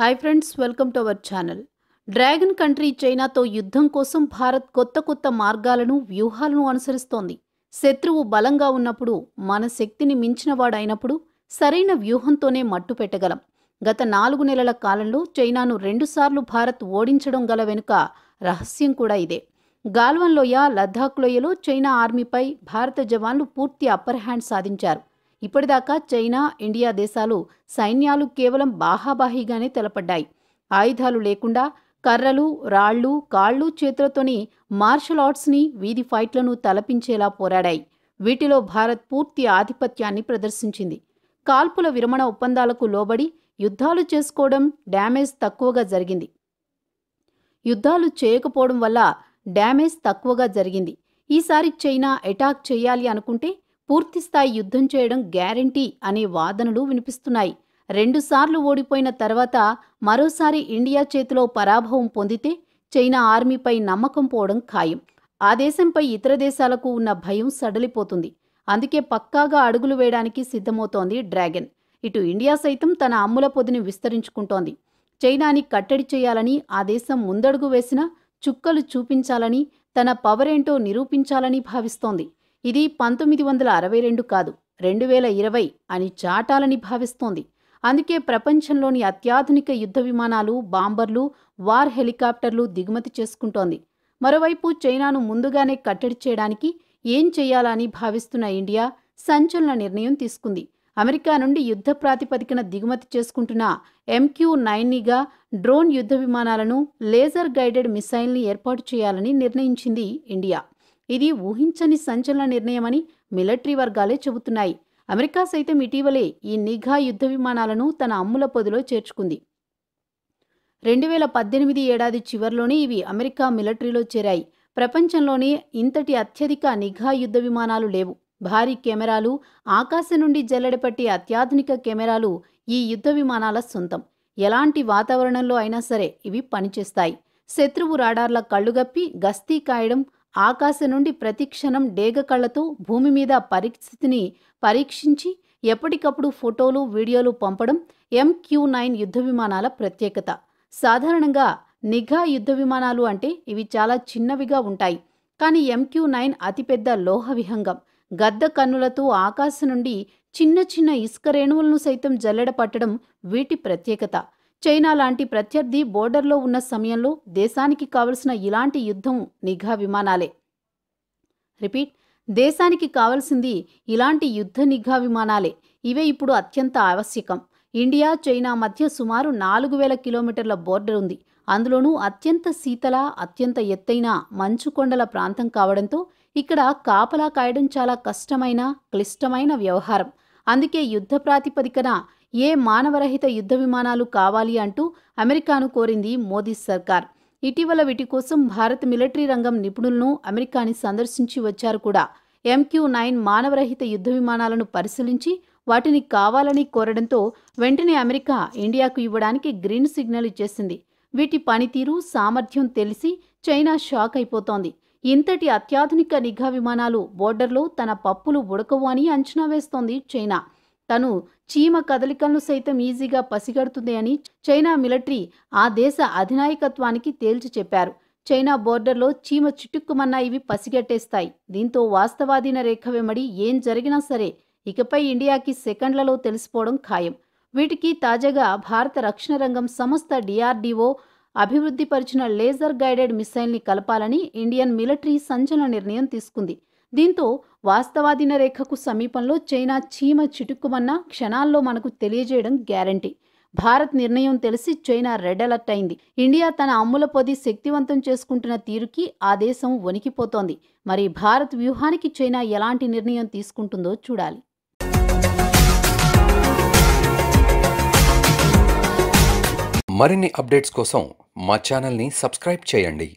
hi friends welcome to our channel dragon country చైనాతో యుద్ధం కోసం భారత్ కొత్త కొత్త మార్గాలను వ్యూహాలను అనుసరిస్తోంది శత్రువు బలంగా ఉన్నప్పుడు మన శక్తిని మించినవాడైనప్పుడు సరైన వ్యూహంతోనే మట్టు పెట్టగలం గత నాలుగు నెలల కాలంలో చైనాను రెండుసార్లు భారత్ ఓడించడం గల వెనుక రహస్యం కూడా ఇదే గాల్వన్ లోయ లద్దాఖ్ లోయలో చైనా ఆర్మీపై భారత జవాన్లు పూర్తి అప్పర్ హ్యాండ్ సాధించారు ఇప్పటిదాకా చైనా ఇండియా దేశాలు సైన్యాలు కేవలం బాహాబాహీగానే తెలపడ్డాయి ఆయుధాలు లేకుండా కర్రలు రాళ్ళు కాళ్ళు చేతులతోని మార్షల్ ఆర్ట్స్ని వీధి ఫైట్లను తలపించేలా పోరాడాయి వీటిలో భారత్ పూర్తి ఆధిపత్యాన్ని ప్రదర్శించింది కాల్పుల విరమణ ఒప్పందాలకు లోబడి యుద్ధాలు చేసుకోవడం డ్యామేజ్ తక్కువగా జరిగింది యుద్ధాలు చేయకపోవడం వల్ల డ్యామేజ్ తక్కువగా జరిగింది ఈసారి చైనా అటాక్ చేయాలి అనుకుంటే పూర్తిస్థాయి యుద్ధం చేయడం గ్యారంటీ అనే వాదనలు వినిపిస్తున్నాయి రెండుసార్లు ఓడిపోయిన తర్వాత మరోసారి ఇండియా చేతిలో పరాభవం పొందితే చైనా ఆర్మీపై నమ్మకం పోవడం ఖాయం ఆ దేశంపై ఇతర దేశాలకు ఉన్న భయం సడలిపోతుంది అందుకే పక్కాగా అడుగులు వేయడానికి సిద్ధమవుతోంది డ్రాగన్ ఇటు ఇండియా సైతం తన అమ్ముల పొదిని విస్తరించుకుంటోంది చైనాని కట్టడి చేయాలని ఆ దేశం ముందడుగు వేసిన చుక్కలు చూపించాలని తన పవరేంటో నిరూపించాలని భావిస్తోంది ఇది పంతొమ్మిది వందల అరవై రెండు కాదు రెండు వేల ఇరవై అని చాటాలని భావిస్తోంది అందుకే ప్రపంచంలోని అత్యాధునిక యుద్ధ విమానాలు బాంబర్లు వార్ హెలికాప్టర్లు దిగుమతి చేసుకుంటోంది మరోవైపు చైనాను ముందుగానే కట్టడి చేయడానికి ఏం చేయాలని భావిస్తున్న ఇండియా సంచలన నిర్ణయం తీసుకుంది అమెరికా నుండి యుద్ధ ప్రాతిపదికన దిగుమతి చేసుకుంటున్న ఎంక్యూ నైన్నిగా డ్రోన్ యుద్ధ విమానాలను లేజర్ గైడెడ్ మిసైల్ని ఏర్పాటు చేయాలని నిర్ణయించింది ఇండియా ఇది ఊహించని సంచలన నిర్ణయమని మిలటరీ వర్గాలే చెబుతున్నాయి అమెరికా సైతం ఇటీవలే ఈ నిఘా యుద్ధ విమానాలను తన అమ్ముల పొదిలో చేర్చుకుంది రెండు వేల పద్దెనిమిది ఏడాది చివరిలోనే ఇవి అమెరికా మిలటరీలో చేరాయి ప్రపంచంలోనే ఇంతటి అత్యధిక నిఘా యుద్ధ విమానాలు లేవు భారీ కెమెరాలు ఆకాశం నుండి జల్లెడపట్టి అత్యాధునిక కెమెరాలు ఈ యుద్ధ విమానాల సొంతం ఎలాంటి వాతావరణంలో అయినా సరే ఇవి పనిచేస్తాయి శత్రువు రాడార్ల కళ్ళుగప్పి గస్తీ కాయడం ఆకాశం నుండి ప్రతిక్షణం డేగ కళ్ళతో భూమి మీద పరిస్థితిని పరీక్షించి ఎప్పటికప్పుడు ఫోటోలు వీడియోలు పంపడం ఎంక్యూ నైన్ యుద్ధ విమానాల ప్రత్యేకత సాధారణంగా నిఘా యుద్ధ విమానాలు అంటే ఇవి చాలా చిన్నవిగా ఉంటాయి కానీ ఎంక్యూ నైన్ అతిపెద్ద లోహ విహంగం గద్ద కన్నులతో ఆకాశం నుండి చిన్న చిన్న ఇసుక రేణువులను సైతం జల్లెడ పట్టడం వీటి ప్రత్యేకత చైనా లాంటి ప్రత్యర్థి బోర్డర్లో ఉన్న సమయంలో దేశానికి కావలసిన ఇలాంటి యుద్ధం నిఘా విమానాలే రిపీట్ దేశానికి కావలసింది ఇలాంటి యుద్ధ నిఘా విమానాలే ఇవే ఇప్పుడు అత్యంత ఆవశ్యకం ఇండియా చైనా మధ్య సుమారు నాలుగు వేల కిలోమీటర్ల బోర్డర్ ఉంది అందులోనూ అత్యంత శీతల అత్యంత ఎత్తైన మంచు కొండల ప్రాంతం కావడంతో ఇక్కడ కాపలా కాయడం చాలా కష్టమైన క్లిష్టమైన వ్యవహారం అందుకే యుద్ధ ప్రాతిపదికన ఏ మానవరహిత యుద్ధ విమానాలు కావాలి అంటూ అమెరికాను కోరింది మోదీ సర్కార్ ఇటీవల వీటి కోసం భారత్ మిలిటరీ రంగం నిపుణులను అమెరికాని సందర్శించి వచ్చారు కూడా ఎంక్యూ నైన్ మానవరహిత యుద్ధ విమానాలను పరిశీలించి వాటిని కావాలని కోరడంతో వెంటనే అమెరికా ఇండియాకు ఇవ్వడానికి గ్రీన్ సిగ్నల్ ఇచ్చేసింది వీటి పనితీరు సామర్థ్యం తెలిసి చైనా షాక్ అయిపోతోంది ఇంతటి అత్యాధునిక నిఘా విమానాలు బోర్డర్లో తన పప్పులు ఉడకవు అని అంచనా వేస్తోంది చైనా తను చీమ కదలికలను సైతం ఈజీగా పసిగడుతుంది అని చైనా మిలిటరీ ఆ దేశ అధినాయకత్వానికి తేల్చి చెప్పారు చైనా బోర్డర్లో చీమ చిట్టుక్కుమన్నా ఇవి పసిగట్టేస్తాయి దీంతో వాస్తవాధీన రేఖ వెంబడి ఏం జరిగినా సరే ఇకపై ఇండియాకి సెకండ్లలో తెలిసిపోవడం ఖాయం వీటికి తాజాగా భారత రక్షణ రంగం సంస్థ డిఆర్డీఓ అభివృద్ధిపరిచిన లేజర్ గైడెడ్ మిసైల్ని కలపాలని ఇండియన్ మిలిటరీ సంచలన నిర్ణయం తీసుకుంది దీంతో వాస్తవాధీన రేఖకు సమీపంలో చైనా చీమ చిటుక్కుమన్న క్షణాల్లో మనకు తెలియజేయడం గ్యారంటీ భారత్ నిర్ణయం తెలిసి చైనా రెడ్ అలర్ట్ అయింది ఇండియా తన అమ్ముల పొది శక్తివంతం చేసుకుంటున్న తీరుకి ఆ దేశం వణికిపోతోంది మరి భారత్ వ్యూహానికి చైనా ఎలాంటి నిర్ణయం తీసుకుంటుందో చూడాలి మరిన్ని అప్డేట్స్ కోసం మా ఛానల్ని సబ్స్క్రైబ్ చేయండి